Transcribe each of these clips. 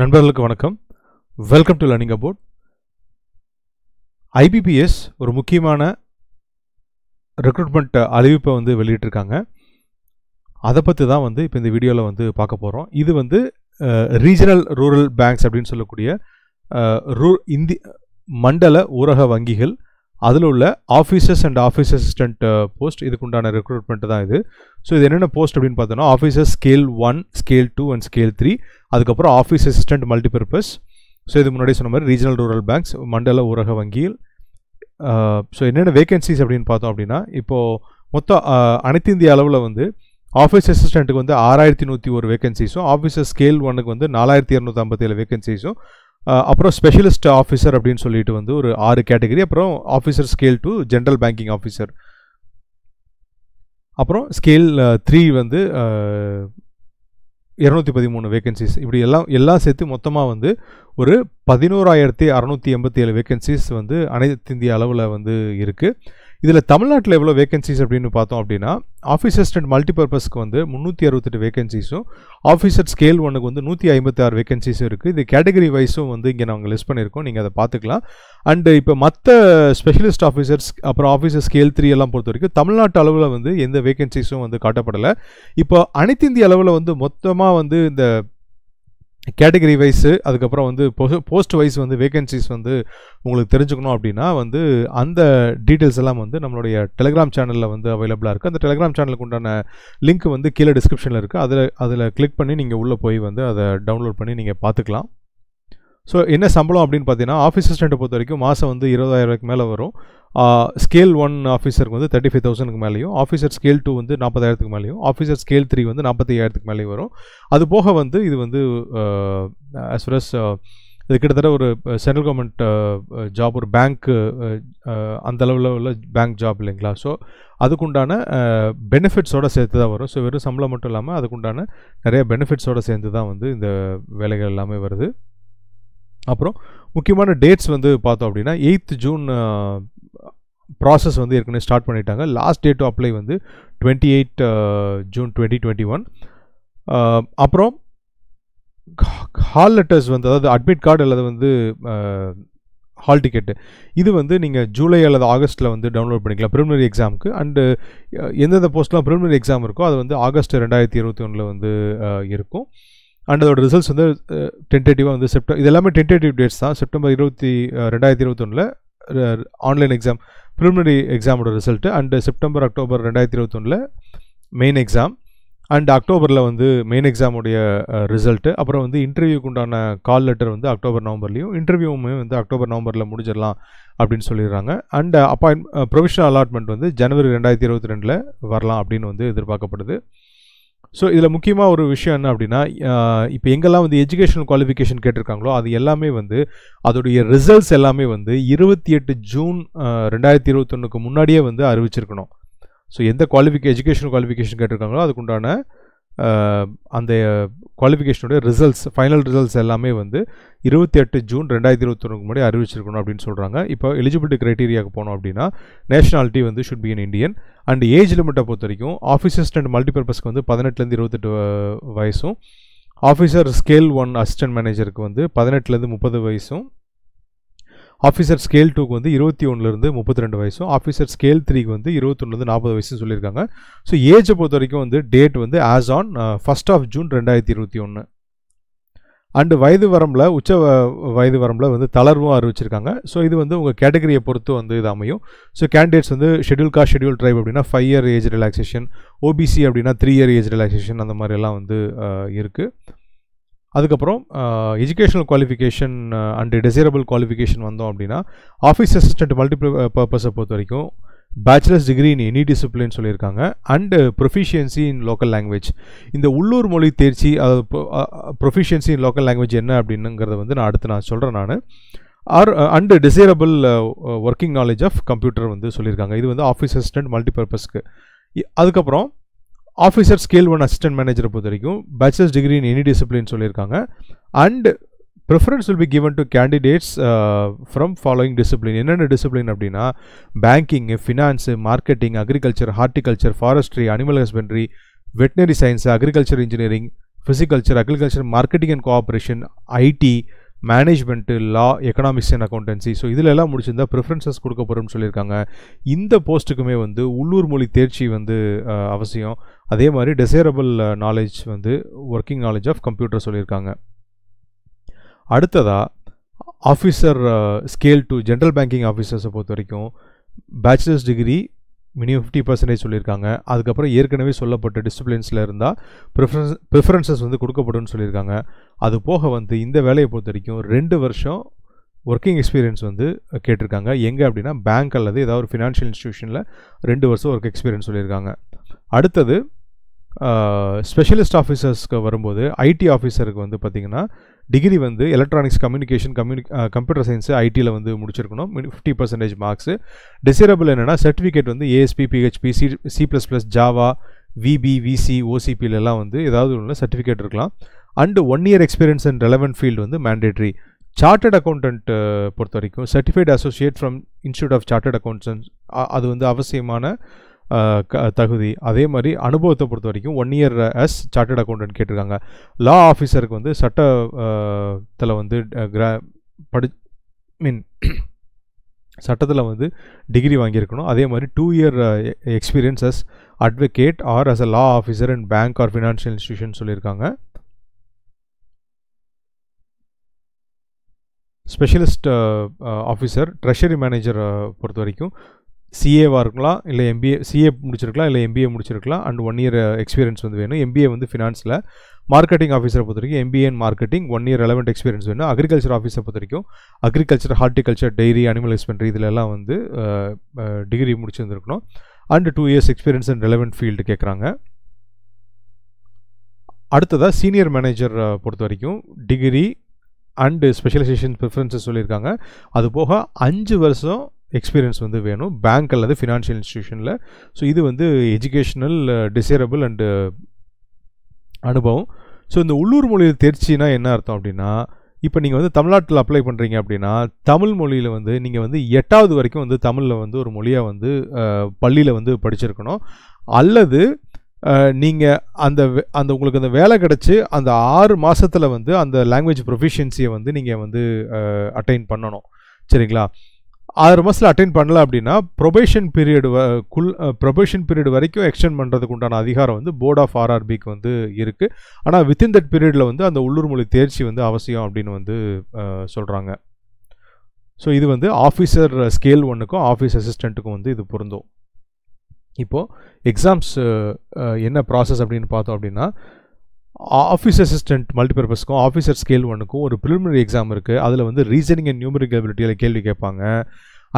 நண்பர்களுக்கு வணக்கம் welcome to learning aboard IBPS ஒரு முக்கியமான ரெக்ரூட்மெண்ட் அறிவிப்பை வந்து வெளியிட்டிருக்காங்க அதை பற்றி தான் வந்து இப்போ இந்த வீடியோவில் வந்து பார்க்க போகிறோம் இது வந்து ரீஜனல் ரூரல் பேங்க்ஸ் அப்படின்னு சொல்லக்கூடிய ரூ இந்தி மண்டல ஊரக வங்கிகள் அதில் உள்ள officers and office assistant post இதுக்குண்டான ரெக்ரூட்மெண்ட் தான் இது ஸோ இது என்னென்ன போஸ்ட் அப்படின்னு பார்த்தோன்னா officers scale one scale two and scale three அதுக்கப்புறம் ஆஃபீஸ் அசிஸ்டன்ட் மல்டிபர்பஸ் ஸோ இது முன்னாடி சொன்ன மாதிரி ரீஜனல் ரூரல் பேங்க்ஸ் மண்டல ஊரக வங்கியில் ஸோ என்னென்ன வேகன்சிஸ் அப்படின்னு பார்த்தோம் அப்படின்னா இப்போது மொத்தம் அனைத்து இந்திய அளவில் வந்து ஆஃபீஸ் அசிஸ்டண்ட்டுக்கு வந்து ஆறாயிரத்தி நூற்றி ஒரு வேகன்சிஸும் ஆஃபீஸர் ஸ்கேல் ஒன்னுக்கு வந்து நாலாயிரத்தி இரநூத்தி ஐம்பத்தேழு வேகன்சிஸும் அப்புறம் ஸ்பெஷலிஸ்ட் ஆஃபீஸர் அப்படின்னு சொல்லிட்டு வந்து ஒரு ஆறு கேட்டகரி அப்புறம் officer scale two general banking officer அப்புறம் ஸ்கேல் த்ரீ வந்து இரநூத்தி பதிமூணு வேகன்சிஸ் இப்படி எல்லாம் எல்லாம் சேர்த்து மொத்தமாக வந்து ஒரு பதினோராயிரத்தி அறநூற்றி எண்பத்தி ஏழு வேகன்சிஸ் வந்து அனைத்து இந்திய அளவில் வந்து இருக்குது இதில் தமிழ்நாட்டில் எவ்வளோ வேகன்சிஸ் அப்படின்னு பார்த்தோம் அப்படின்னா ஆஃபீஸ் அசிஸ்டன்ட் மல்டிபர்பஸ்க்கு வந்து முந்நூற்றி அறுபத்தெட்டு வேகன்சிஸும் ஆஃபீஸர் ஸ்கேல் ஒன்றுக்கு வந்து நூற்றி ஐம்பத்தாறு வேகன்சிஸும் இருக்குது இது கேட்டகரி வைஸும் வந்து இங்கே நாங்கள் லிஸ்ட் பண்ணியிருக்கோம் நீங்கள் அதை பார்த்துக்கலாம் அண்டு இப்போ மற்ற ஸ்பெஷலிஸ்ட் ஆஃபீஸர்ஸ் அப்புறம் ஆஃபீஸர் ஸ்கேல் த்ரீ எல்லாம் பொறுத்த வரைக்கும் தமிழ்நாட்டு அளவில் வந்து எந்த வேகன்சிஸும் வந்து காட்டப்படலை இப்போ அனைத்திந்திய அளவில் வந்து மொத்தமாக வந்து இந்த கேட்டகரி வைஸு அதுக்கப்புறம் வந்து போஸ்ட் வைஸ் வந்து வேகன்சிஸ் வந்து உங்களுக்கு தெரிஞ்சுக்கணும் அப்படின்னா வந்து அந்த டீட்டெயில்ஸ் எல்லாம் வந்து நம்மளுடைய டெலிகிராம் சேனலில் வந்து அவைலபிளாக இருக்குது அந்த டெலிகிராம் சேனலுக்கு உண்டான லிங்க் வந்து கீழே டிஸ்கிரிப்ஷனில் இருக்குது அதில் அதில் கிளிக் பண்ணி நீங்கள் உள்ளே போய் வந்து அதை டவுன்லோட் பண்ணி நீங்கள் பார்த்துக்கலாம் ஸோ என்ன சம்பளம் அப்படின்னு பார்த்தீங்கன்னா ஆஃபீஸ் அசிஸ்டண்ட்டை பொறுத்த வரைக்கும் மாதம் வந்து இருபதாயிரக்கு மேலே வரும் ஸ்கேல் ஒன் ஆஃபீஸருக்கு வந்து தேர்ட்டி ஃபைவ் தௌசண்ட்க்கு மேலேயும் ஆஃபீஸர் ஸ்கேல் டூ வந்து நாற்பதாயிரத்துக்கு மேலேயும் ஆஃபீஸர் ஸ்கேல் த்ரீ வந்து நாற்பத்தி ஐயாயிரத்துக்கு மேலேயும் வரும் அது போக வந்து இது வந்து அஸ் வெல் அஸ் இது கிட்டத்தட்ட ஒரு சென்ட்ரல் கவர்மெண்ட் ஜாப் ஒரு பேங்க்கு அந்த அளவில் உள்ள பேங்க் ஜாப் இல்லைங்களா ஸோ அதுக்குண்டான பெனிஃபிட்ஸோடு சேர்த்து தான் வரும் ஸோ வெறும் சம்பளம் மட்டும் இல்லாமல் அதுக்குண்டான நிறைய பெனிஃபிட்ஸோடு சேர்ந்து தான் வந்து இந்த வேலைகள் எல்லாமே வருது அப்புறம் முக்கியமான டேட்ஸ் வந்து பார்த்தோம் அப்படின்னா எயித் ஜூன் ப்ராசஸ் வந்து ஏற்கனவே ஸ்டார்ட் பண்ணிட்டாங்க லாஸ்ட் டேட் டு அப்ளை வந்து twenty eight June twenty twenty one அப்புறம் ஹால் லெட்டர்ஸ் வந்து அதாவது அட்மிட் கார்டு அல்லது வந்து ஹால் டிக்கெட்டு இது வந்து நீங்கள் ஜூலை அல்லது ஆகஸ்ட்டில் வந்து டவுன்லோட் பண்ணிக்கலாம் ப்ரிமினரி எக்ஸாமுக்கு அண்டு எந்தெந்த போஸ்ட்லாம் ப்ரிமினரி எக்ஸாம் இருக்கோ அது வந்து ஆகஸ்ட் ரெண்டாயிரத்தி இருபத்தி ஒன்றில் வந்து இருக்கும் அண்ட் அதோட ரிசல்ட்ஸ் வந்து டென்டேட்டிவாக வந்து செப்டம் இது எல்லாமே டென்டேட்டிவ் டேட்ஸ் தான் செப்டம்பர் இருபத்தி ரெண்டாயிரத்தி இருபத்தொன்னில் ஆன்லைன் எக்ஸாம் ப்ரிலிமினரி எக்ஸாமோட ரிசல்ட்டு அண்டு செப்டம்பர் அக்டோபர் ரெண்டாயிரத்தி இருபத்தொன்னில் மெயின் எக்ஸாம் அண்ட் அக்டோபரில் வந்து மெயின் எக்ஸாமுடைய ரிசல்ட்டு அப்புறம் வந்து இன்டர்வியூக்கு உண்டான கால் லெட்டர் வந்து அக்டோபர் நவம்பர்லேயும் இன்டர்வியூவுமே வந்து அக்டோபர் நவம்பரில் முடிஞ்சிடலாம் அப்படின்னு சொல்லிடுறாங்க அண்ட் அப்பாயின் ப்ரொவிஷனல் அலாட்மெண்ட் வந்து ஜனவரி ரெண்டாயிரத்தி இருபத்தி ரெண்டில் வரலாம் அப்படின்னு வந்து எதிர்பார்க்கப்படுது ஸோ இதில் முக்கியமாக ஒரு விஷயம் என்ன அப்படின்னா இப்போ எங்கெல்லாம் வந்து எஜுகேஷனல் குவாலிஃபிகேஷன் கேட்டிருக்காங்களோ அது எல்லாமே வந்து அதோடைய ரிசல்ட்ஸ் எல்லாமே வந்து இருபத்தி எட்டு ஜூன் ரெண்டாயிரத்தி இருபத்தொன்னுக்கு முன்னாடியே வந்து அறிவிச்சிருக்கணும் ஸோ எந்த குவாலிஃபிகே எஜுகேஷனல் குவாலிஃபிகேஷன் கேட்டிருக்காங்களோ அதுக்குண்டான அந்த குவாலிஃபிகேஷனுடைய ரிசல்ட்ஸ் ஃபைனல் ரிசல்ட்ஸ் எல்லாமே வந்து இருபத்தி எட்டு ஜூன் ரெண்டாயிரத்தி இருபத்தொன்னுக்கு முன்னாடி அறிவிச்சிருக்கணும் அப்படின்னு சொல்கிறாங்க இப்போ எலிஜிபிலிட்டி க்ரைட்டீரியாவுக்கு போனோம் அப்படின்னா நேஷனாலிட்டி வந்து should be in Indian and age லிமிட்டை பொறுத்த வரைக்கும் ஆஃபீஸர்ஸ் அண்ட் மல்டிபர்பஸ்க்கு வந்து பதினெட்டுலேருந்து இருபத்தெட்டு வயசும் ஆஃபீஸர் ஸ்கேல் ஒன் அசிஸ்டன்ட் மேனேஜருக்கு வந்து பதினெட்டுலேருந்து முப்பது வயசும் ஆஃபீஸர் ஸ்கேல் டூக்கு வந்து இருபத்தி ஒன்றுலேருந்து முப்பத்தி ரெண்டு வயசும் ஆஃபீஸர் ஸ்கேல் த்ரீக்கு வந்து இருபத்தொன்னுலேருந்து நாற்பது வயசுன்னு சொல்லியிருக்காங்க ஸோ ஏஜை பொறுத்த வரைக்கும் வந்து டேட் வந்து as on first of June ரெண்டாயிரத்தி இருபத்தி ஒன்று அண்டு வயது வரம்பில் உச்ச வயது வரம்பில் வந்து தளர்வும் அறிவிச்சிருக்காங்க ஸோ இது வந்து உங்கள் கேட்டகரியை பொறுத்து வந்து இது அமையும் ஸோ கேண்டிடேட்ஸ் வந்து ஷெடியூல் கா ஷெடியூல் ட்ரைப் அப்படின்னா five year age relaxation OBC அப்படின்னா த்ரீ இயர் ஏஜ் ரிலாக்ஸேஷன் அந்த மாதிரிலாம் வந்து uh, இருக்குது அதுக்கப்புறம் educational qualification and desirable qualification வந்தோம் அப்படின்னா ஆஃபீஸ் அசிஸ்டண்ட் மல்டிபிள் பர்பஸை பொறுத்த வரைக்கும் bachelors degree in any discipline சொல்லியிருக்காங்க and proficiency in local language இந்த உள்ளூர் மொழி தேர்ச்சி அது ப்ரொஃபிஷியன்சி இன் லோக்கல் லாங்குவேஜ் என்ன அப்படின்னுங்கிறத வந்து நான் அடுத்து நான் சொல்கிறேன் நான் or and desirable working knowledge of computer வந்து சொல்லியிருக்காங்க இது வந்து ஆஃபீஸ் அசிஸ்டண்ட் மல்டிபர்பஸ்க்கு அதுக்கப்புறம் ஆஃபீஸர் ஸ்கேல் ஒன் அசிஸ்டன்ட் மேனேஜரை பொறுத்த வரைக்கும் bachelors degree in any discipline சொல்லியிருக்காங்க and preference will be given to candidates from following discipline என்னென்ன டிசிப்ளின் அப்படின்னா banking finance marketing agriculture horticulture forestry animal husbandry veterinary science agriculture engineering pisciculture agriculture marketing and cooperation IT management law economics and accountancy so இதில் எல்லாம் முடிச்சிருந்தால் preferences கொடுக்க போகிறோம்னு சொல்லியிருக்காங்க இந்த போஸ்ட்டுக்குமே வந்து உள்ளூர் மொழி தேர்ச்சி வந்து அவசியம் அதே மாதிரி டெசைரபிள் நாலேஜ் வந்து ஒர்க்கிங் நாலேஜ் ஆஃப் கம்ப்யூட்டர் சொல்லியிருக்காங்க அடுத்ததாக officer scale two general banking ஆஃபீஸர்ஸை பொறுத்த வரைக்கும் bachelors degree minimum fifty percentage சொல்லியிருக்காங்க அதுக்கப்புறம் ஏற்கனவே சொல்லப்பட்ட டிசிப்ளின்ஸில் இருந்தால் ப்ரிஃபரன்ஸ் ப்ரிஃபரன்சஸ் வந்து கொடுக்கப்படும் சொல்லியிருக்காங்க அது போக வந்து இந்த வேலையை பொறுத்த வரைக்கும் ரெண்டு வருஷம் ஒர்க்கிங் எக்ஸ்பீரியன்ஸ் வந்து கேட்டிருக்காங்க எங்கே அப்படின்னா பேங்க் அல்லது ஏதாவது ஒரு ஃபினான்ஷியல் இன்ஸ்டியூஷனில் ரெண்டு வருஷம் ஒர்க் எக்ஸ்பீரியன்ஸ் சொல்லியிருக்காங்க அடுத்தது ஸ்பெஷலிஸ்ட் ஆஃபீஸர்ஸ்க்கு வரும்போது ஐடி ஆஃபீஸருக்கு வந்து பார்த்திங்கன்னா டிகிரி வந்து எலக்ட்ரானிக்ஸ் கம்யூனிகேஷன் கம்யூனி கம்ப்யூட்டர் சயின்ஸு ஐடியில் வந்து முடிச்சிருக்கணும் ஃபிஃப்டி பர்சன்டேஜ் மார்க்ஸு டிசைரபிள் என்னென்னா சர்டிஃபிகேட் வந்து ASP PHP C C plus plus Java VB VC ஓசிபிலெலாம் வந்து ஏதாவது ஒன்று சர்டிஃபிகேட் இருக்கலாம் and one year experience and relevant field வந்து மேண்டேட்ரி சார்ட்டர்ட் அக்கௌண்டன்ட் பொறுத்த வரைக்கும் certified associate from institute of chartered accountants அது வந்து அவசியமான தகுதி அதே மாதிரி அனுபவத்தை பொறுத்த வரைக்கும் one year as chartered accountant கேட்டிருக்காங்க லா ஆஃபீஸருக்கு வந்து சட்டத்தில் வந்து கிரா படி மீன் சட்டத்தில் வந்து டிகிரி வாங்கியிருக்கணும் அதே மாதிரி two year experience as advocate or as a law officer in bank or financial institution சொல்லியிருக்காங்க ஸ்பெஷலிஸ்ட் ஆஃபீஸர் ட்ரெஷரி மேனேஜரை பொறுத்த வரைக்கும் சிஏவாக இருக்கலாம் இல்லை எம்பிஏ சிஏ முடிச்சிருக்கலாம் இல்லை எம்பிஏ முடிச்சிருக்கலாம் அண்ட் ஒன் இயர் எக்ஸ்பீரியன்ஸ் வந்து வேணும் எம்பிஏ வந்து ஃபினான்ஸில் மார்க்கெட்டிங் ஆஃபீஸரை பொறுத்த வரைக்கும் MBA and marketing one year relevant experience வேணும் அக்ரிகல்ச்சர் ஆஃபீஸை பொறுத்த வரைக்கும் agriculture horticulture dairy animal husbandry இதிலெல்லாம் வந்து டிகிரி முடிச்சிருந்துருக்கணும் and two years experience and relevant field கேட்குறாங்க அடுத்ததாக சீனியர் மேனேஜர் பொறுத்த வரைக்கும் டிகிரி அண்டு ஸ்பெஷலைசேஷன் ப்ரிஃபரன்ஸஸ் சொல்லியிருக்காங்க அது போக அஞ்சு வருஷம் எக்ஸ்பீரியன்ஸ் வந்து வேணும் பேங்க் அல்லது ஃபினான்ஷியல் இன்ஸ்டியூஷனில் ஸோ இது வந்து எஜுகேஷ்னல் டிசைரபிள் அண்டு அனுபவம் ஸோ இந்த உள்ளூர் மொழியில் தேர்ச்சினா என்ன அர்த்தம் அப்படின்னா இப்போ நீங்கள் வந்து தமிழ்நாட்டில் அப்ளை பண்ணுறீங்க அப்படின்னா தமிழ் மொழியில் வந்து நீங்கள் வந்து எட்டாவது வரைக்கும் வந்து தமிழில் வந்து ஒரு மொழியாக வந்து uh, பள்ளியில் வந்து படிச்சிருக்கணும் அல்லது uh, நீங்கள் அந்த அந்த உங்களுக்கு அந்த வேலை கிடச்சி அந்த ஆறு மாதத்தில் வந்து அந்த லாங்குவேஜ் ப்ரொஃபிஷியன்சியை வந்து நீங்கள் வந்து அட்டைன் uh, பண்ணணும் சரிங்களா ஆறு மாதத்தில் அட்டைன் பண்ணல அப்படின்னா ப்ரொபேஷன் பீரியடு குல் ப்ரொபேஷன் பீரியட் வரைக்கும் எக்ஸ்டெண்ட் பண்ணுறதுக்கு உண்டான அதிகாரம் வந்து போர்ட் ஆஃப் ஆர்ஆர்பிக்கு வந்து இருக்குது ஆனால் வித்தின் தட் பீரியடில் வந்து அந்த உள்ளூர் மொழி தேர்ச்சி வந்து அவசியம் அப்படின்னு வந்து சொல்கிறாங்க ஸோ இது வந்து ஆஃபீஸர் ஸ்கேல் ஒன்றுக்கும் ஆஃபீஸ் அசிஸ்டண்ட்டுக்கும் வந்து இது பொருந்தும் இப்போது எக்ஸாம்ஸ் என்ன ப்ராசஸ் அப்படின்னு பார்த்தோம் அப்படின்னா ஆஃபீஸ் அசிஸ்டன்ட் மல்டிபர்பஸ்க்கும் ஆஃபீஸர் ஸ்கேல் ஒன்றுக்கும் ஒரு ப்ரிலிமினரி எக்ஸாம் இருக்குது அதில் வந்து ரீசனிங் அண்ட் நியூமரிக்கல் கேள்வி கேட்பாங்க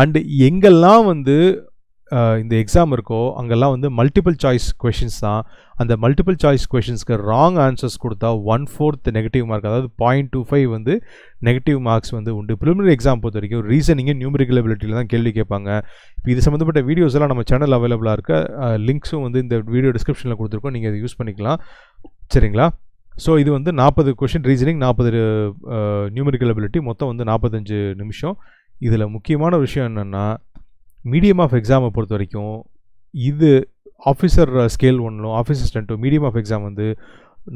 அண்டு எங்கெல்லாம் வந்து இந்த எக்ஸாம் இருக்கோ அங்கெல்லாம் வந்து மல்டிபிள் சாய்ஸ் கொஷின்ஸ் தான் அந்த மல்டிபிள் சாய்ஸ் கொஷின்ஸ்க்கு ராங் ஆன்சர்ஸ் கொடுத்தா ஒன் ஃபோர்த் நெகட்டிவ் மார்க் அதாவது பாயிண்ட் டூ ஃபைவ் வந்து நெகட்டிவ் மார்க்ஸ் வந்து உண்டு ப்ரிலிமினரி எக்ஸாம் பொறுத்த வரைக்கும் ரீசனிங்கு நியூமரிக்கல் தான் கேள்வி கேட்பாங்க இப்போ இது சம்மந்தப்பட்ட வீடியோஸ் எல்லாம் நம்ம சேனல் அவைலபிளாக இருக்க லிங்க்ஸும் வந்து இந்த வீடியோ டிஸ்கிரிப்ஷனில் கொடுத்துருக்கோம் நீங்கள் அதை யூஸ் பண்ணிக்கலாம் சரிங்களா ஸோ இது வந்து நாற்பது கொஷின் ரீசனிங் நாற்பது நியூமெரிக்கல் அபிலிட்டி மொத்தம் வந்து நாற்பத்தஞ்சு நிமிஷம் இதில் முக்கியமான விஷயம் என்னென்னா மீடியம் ஆஃப் எக்ஸாமை பொறுத்த வரைக்கும் இது ஆஃபீஸர் ஸ்கேல் ஒன்றும் ஆஃபீஸர் ஸ்டென்ட்டோ மீடியம் ஆஃப் எக்ஸாம் வந்து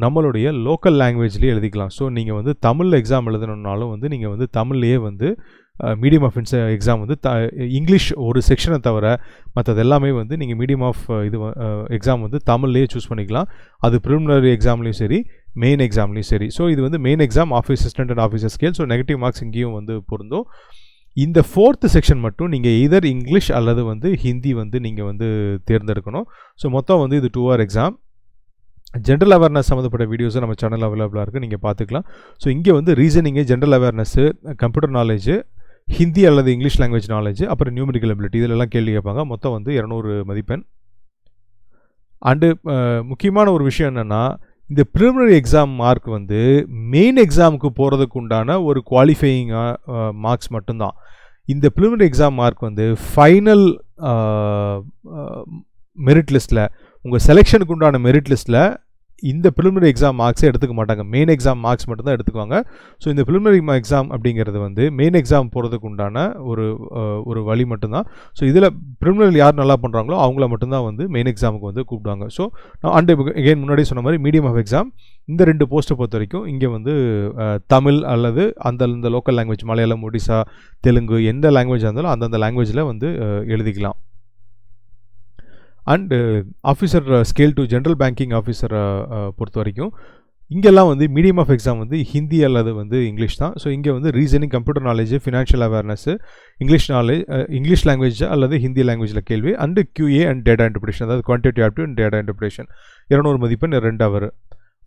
நம்மளுடைய லோக்கல் லாங்குவேஜ்லேயே எழுதிக்கலாம் ஸோ நீங்கள் வந்து தமிழில் எக்ஸாம் எழுதணுன்னாலும் வந்து நீங்கள் வந்து தமிழ்லேயே வந்து மீடியம் ஆஃப் இன்ஸ் எக்ஸாம் வந்து த இங்கிலீஷ் ஒரு செக்ஷனை தவிர மற்றது எல்லாமே வந்து நீங்கள் மீடியம் ஆஃப் இது எக்ஸாம் வந்து தமிழ்லேயே சூஸ் பண்ணிக்கலாம் அது ப்ரிலிமினரி எக்ஸாம்லேயும் சரி மெயின் எக்ஸாம்லேயும் சரி ஸோ இது வந்து main exam office assistant and officer scale so negative marks இங்கேயும் வந்து பொருந்தும் இந்த ஃபோர்த்து செக்ஷன் மட்டும் நீங்கள் எதர் இங்கிலீஷ் அல்லது வந்து ஹிந்தி வந்து நீங்கள் வந்து தேர்ந்தெடுக்கணும் ஸோ மொத்தம் வந்து இது two or exam general awareness சம்மந்தப்பட்ட வீடியோஸும் நம்ம சேனல் அவைலபிளாக இருக்குது நீங்கள் பார்த்துக்கலாம் ஸோ இங்கே வந்து reasoning general awareness computer knowledge Hindi அல்லது இங்கிலீஷ் லாங்குவேஜ் நாலேஜ் அப்புறம் நியூமெரிக்கல் அபிலிட்டி இதிலெல்லாம் கேள்வி கேட்பாங்க மொத்தம் வந்து இரநூறு மதிப்பெண் அண்டு முக்கியமான ஒரு விஷயம் என்னென்னா இந்த ப்ரிலிமினரி எக்ஸாம் மார்க் வந்து மெயின் எக்ஸாமுக்கு போகிறதுக்கு உண்டான ஒரு குவாலிஃபையிங் மார்க்ஸ் மட்டும்தான் இந்த ப்ரிலிமினரி எக்ஸாம் மார்க் வந்து ஃபைனல் மெரிட் லிஸ்ட்டில் உங்கள் செலெக்ஷனுக்கு உண்டான மெரிட் லிஸ்ட்டில் இந்த ப்ரிலிமினரி எக்ஸாம் மார்க்ஸே எடுத்துக்க மாட்டாங்க மெயின் எக்ஸாம் மார்க்ஸ் மட்டும்தான் எடுத்துக்குவாங்க ஸோ இந்த ப்ரிலிமினரி எக்ஸாம் அப்படிங்கிறது வந்து மெயின் எக்ஸாம் போகிறதுக்கு உண்டான ஒரு ஒரு வழி மட்டும்தான் ஸோ இதில் ப்ரிலிமினரி யார் நல்லா பண்ணுறாங்களோ அவங்கள மட்டும்தான் வந்து மெயின் எக்ஸாமுக்கு வந்து கூப்பிடுவாங்க ஸோ நான் அண்ட் எகெயின் முன்னாடி சொன்ன மாதிரி மீடியம் ஆஃப் எக்ஸாம் இந்த ரெண்டு போஸ்ட்டை பொறுத்த வரைக்கும் இங்கே வந்து தமிழ் அல்லது அந்த இந்த லோக்கல் லாங்குவேஜ் மலையாளம் ஒடிசா தெலுங்கு எந்த லாங்குவேஜாக இருந்தாலும் அந்தந்த லாங்குவேஜில் வந்து எழுதிக்கலாம் and officer scale two general banking ஆஃபீஸரை பொறுத்த வரைக்கும் இங்கெல்லாம் வந்து மீடியம் ஆஃப் எக்ஸாம் வந்து ஹிந்தி அல்லது வந்து இங்கிலீஷ் தான் ஸோ இங்கே வந்து reasoning computer knowledge financial awareness English knowledge English language அல்லது ஹிந்தி லாங்குவேஜில் கேள்வி and QA and data interpretation அதாவது quantitative and data interpretation இரநூறு மதிப்பெண் ரெண்டு அவர்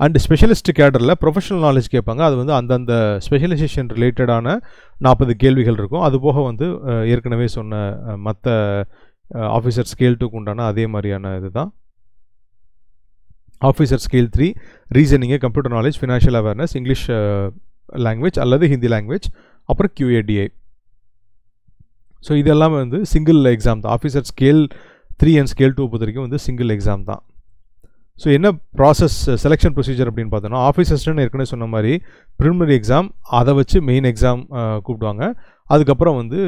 அண்ட் ஸ்பெஷலிஸ்ட் கேடரில் ப்ரொஃபஷனல் நாலேஜ் கேட்பாங்க அது வந்து அந்தந்த ஸ்பெஷலைசேஷன் ரிலேட்டடான நாற்பது கேள்விகள் இருக்கும் அதுபோக வந்து ஏற்கனவே சொன்ன மற்ற ஆஃபீஸர் ஸ்கேல் டூக்கு உண்டான அதே மாதிரியான இது தான் officer scale three reasoning computer knowledge financial awareness English language அல்லது ஹிந்தி லாங்குவேஜ் அப்புறம் கியூஏடிஐ ஸோ இதெல்லாம் வந்து சிங்கிள் எக்ஸாம் தான் officer scale three and scale two பொறுத்த வரைக்கும் வந்து சிங்கிள் எக்ஸாம் தான் ஸோ என்ன ப்ராசஸ் செலெக்ஷன் ப்ரொசீஜர் அப்படின்னு பார்த்தோன்னா ஆஃபீஸ் அசிஸ்டன்ட் ஏற்கனவே சொன்ன மாதிரி ப்ரிலிமினரி எக்ஸாம் அதை வச்சு மெயின் எக்ஸாம் கூப்பிடுவாங்க அதுக்கப்புறம் வந்து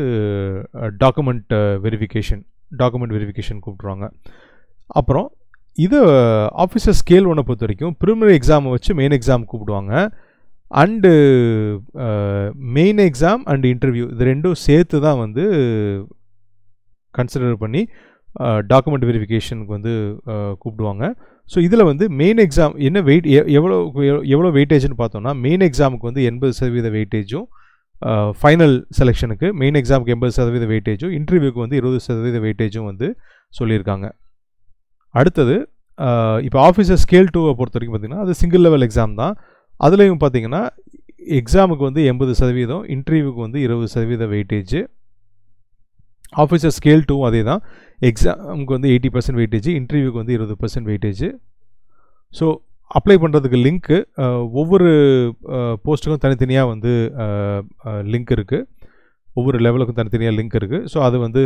டாக்குமெண்ட் வெரிஃபிகேஷன் டாக்குமெண்ட் வெரிஃபிகேஷன் கூப்பிட்ருவாங்க அப்புறம் இது ஆஃபீஸர் ஸ்கேல் ஒன்றை பொறுத்த வரைக்கும் ப்ரிமரி எக்ஸாமை வச்சு மெயின் எக்ஸாம் கூப்பிடுவாங்க and main exam and interview இது ரெண்டும் சேர்த்து தான் வந்து கன்சிடர் பண்ணி டாக்குமெண்ட் வெரிஃபிகேஷனுக்கு வந்து கூப்பிடுவாங்க ஸோ இதில் வந்து மெயின் எக்ஸாம் என்ன வெயிட் எவ்வளோ எவ்வளோ வெயிட்டேஜ்னு பார்த்தோம்னா மெயின் எக்ஸாமுக்கு வந்து எண்பது சதவீத வெயிட்டேஜும் ஃபைனல் செலெக்ஷனுக்கு மெயின் எக்ஸாமுக்கு எண்பது சதவீத வெயிட்டேஜும் இன்டர்வியூக்கு வந்து இருபது சதவீத வெயிட்டேஜும் வந்து சொல்லியிருக்காங்க அடுத்தது இப்போ ஆஃபீஸர் ஸ்கேல் டூவை பொறுத்த வரைக்கும் பார்த்திங்கன்னா அது சிங்கிள் லெவல் எக்ஸாம் தான் அதுலேயும் பார்த்திங்கன்னா எக்ஸாமுக்கு வந்து எண்பது சதவீதம் இன்டர்வியூக்கு வந்து இருபது சதவீத வெயிட்டேஜ் ஆஃபீஸர் ஸ்கேல் டூவும் அதே தான் எக்ஸாமுக்கு வந்து எயிட்டி பர்சன்ட் வெயிட்டேஜ் இன்டர்வியூக்கு வந்து இருபது பர்சன்ட் வெயிட்டேஜ் ஸோ அப்ளை பண்ணுறதுக்கு லிங்க்கு ஒவ்வொரு போஸ்ட்டுக்கும் தனித்தனியாக வந்து லிங்க் இருக்குது ஒவ்வொரு லெவலுக்கும் தனித்தனியாக லிங்க் இருக்குது ஸோ அது வந்து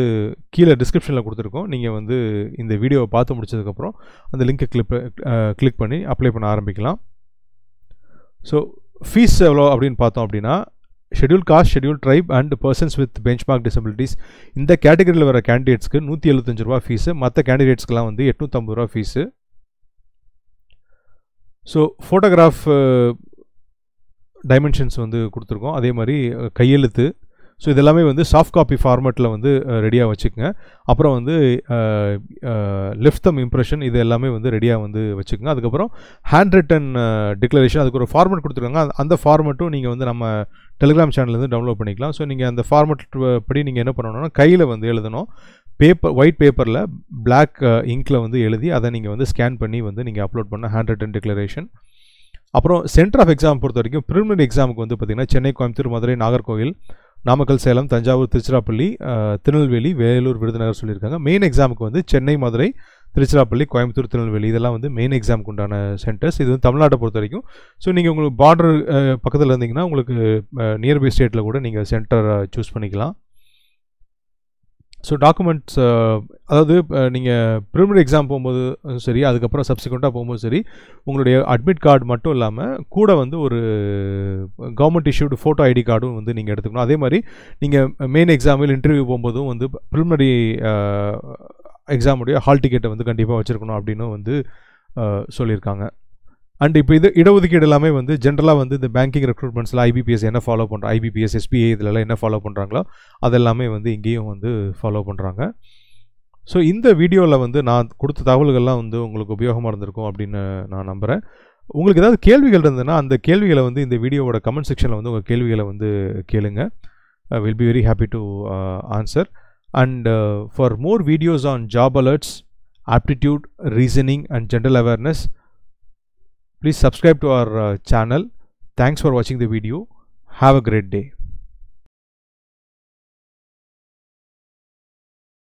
கீழே டிஸ்கிரிப்ஷனில் கொடுத்துருக்கோம் நீங்கள் வந்து இந்த வீடியோவை பார்த்து முடிச்சதுக்கப்புறம் அந்த லிங்க்கை கிளிப் கிளிக் பண்ணி அப்ளை பண்ண ஆரம்பிக்கலாம் ஸோ ஃபீஸ் எவ்வளோ அப்படின்னு பார்த்தோம் அப்படின்னா schedule caste schedule tribe and persons with benchmark மார்க் டிசபிலிட்டிஸ் இந்த கேட்டகரியில் வர கேண்டிடேட்ஸ்க்கு நூற்றி எழுபத்தஞ்சு ரூபா ஃபீஸு மற்ற கேண்டிடேட்ஸ்க்கெலாம் வந்து எட்நூற்றம்பது ரூபா ஃபீஸு ஸோ ஃபோட்டோகிராஃப் டைமென்ஷன்ஸ் வந்து கொடுத்துருக்கோம் அதே மாதிரி கையெழுத்து ஸோ இதெல்லாமே வந்து சாஃப்ட் காப்பி ஃபார்மேட்டில் வந்து ரெடியாக வச்சுக்கோங்க அப்புறம் வந்து லெஃப்ட் தம் இம்ப்ரெஷன் இது எல்லாமே வந்து ரெடியாக வந்து வச்சுக்கோங்க அதுக்கப்புறம் ஹேண்ட் ரிட்டன் டிக்ளரேஷன் அதுக்கு ஒரு ஃபார்மேட் கொடுத்துருக்காங்க அந்த ஃபார்மேட்டும் நீங்கள் வந்து நம்ம டெலிகிராம் சேனல்லேருந்து டவுன்லோட் பண்ணிக்கலாம் ஸோ நீங்கள் அந்த ஃபார்மேட் படி நீங்கள் என்ன பண்ணணும்னா கையில் வந்து எழுதணும் பேப்பர் ஒயிட் பேப்பரில் பிளாக் இங்கில் வந்து எழுதி அதை நீங்கள் வந்து ஸ்கேன் பண்ணி வந்து நீங்கள் அப்லோட் பண்ண ஹேண்ட் ரிட்டன் டிக்ளரேஷன் அப்புறம் சென்டர் ஆஃப் எக்ஸாம் பொறுத்த வரைக்கும் ப்ரிமினரி எக்ஸாமுக்கு வந்து பார்த்திங்கன்னா சென்னை கோயம்புத்தூர் மதுரை நாகர்கோவில் நாமக்கல் சேலம் தஞ்சாவூர் திருச்சிராப்பள்ளி uh, திருநெல்வேலி வேலூர் விருதுநகர் சொல்லியிருக்காங்க மெயின் எக்ஸாமுக்கு வந்து சென்னை மதுரை திருச்சிராப்பள்ளி கோயம்புத்தூர் திருநெல்வேலி இதெல்லாம் வந்து மெயின் எக்ஸாமுக்கு உண்டான சென்டர்ஸ் இது வந்து தமிழ்நாட்டை பொறுத்த வரைக்கும் ஸோ நீங்கள் உங்களுக்கு பார்டர் uh, பக்கத்தில் இருந்தீங்கன்னா உங்களுக்கு நியர்பை uh, ஸ்டேட்டில் கூட நீங்கள் சென்டர் சூஸ் பண்ணிக்கலாம் ஸோ டாக்குமெண்ட்ஸ் uh, அதாவது uh, நீங்கள் ப்ரிமினரி எக்ஸாம் போகும்போது சரி அதுக்கப்புறம் சப்சிக்வெண்ட்டாக போகும்போது சரி உங்களுடைய அட்மிட் கார்டு மட்டும் இல்லாமல் கூட வந்து ஒரு கவர்மெண்ட் இஷ்யூடு ஃபோட்டோ ஐடி கார்டும் வந்து நீங்கள் எடுத்துக்கணும் அதே மாதிரி நீங்கள் மெயின் எக்ஸாமில் இன்டர்வியூ போகும்போதும் வந்து ப்ரிமினரி எக்ஸாமுடைய ஹால் டிக்கெட்டை வந்து கண்டிப்பாக வச்சுருக்கணும் அப்படின்னு வந்து uh, சொல்லியிருக்காங்க அண்ட் இப்போ இது இடஒதுக்கீடு எல்லாமே வந்து ஜென்ரலாக வந்து இந்த பேங்கிங் ரெக்ரூட்மெண்ட்ஸில் ஐபிபிஎஸ் என்ன ஃபாலோ பண்ணுறோம் ஐபிபிஎஸ் எஸ்பிஐ இதிலலாம் என்ன ஃபாலோ பண்ணுறாங்களோ அதெல்லாமே வந்து இங்கேயும் வந்து ஃபாலோ பண்ணுறாங்க ஸோ இந்த வீடியோவில் வந்து நான் கொடுத்த தகவல்கள்லாம் வந்து உங்களுக்கு உபயோகமாக இருந்திருக்கும் அப்படின்னு நான் நம்புகிறேன் உங்களுக்கு ஏதாவது கேள்விகள் இருந்ததுன்னா அந்த கேள்விகளை வந்து இந்த வீடியோவோட கமெண்ட் செக்ஷனில் வந்து உங்கள் கேள்விகளை வந்து கேளுங்க will be very happy to answer and for more videos on job alerts aptitude reasoning and general awareness Please subscribe to our uh, channel. Thanks for watching the video. Have a great day.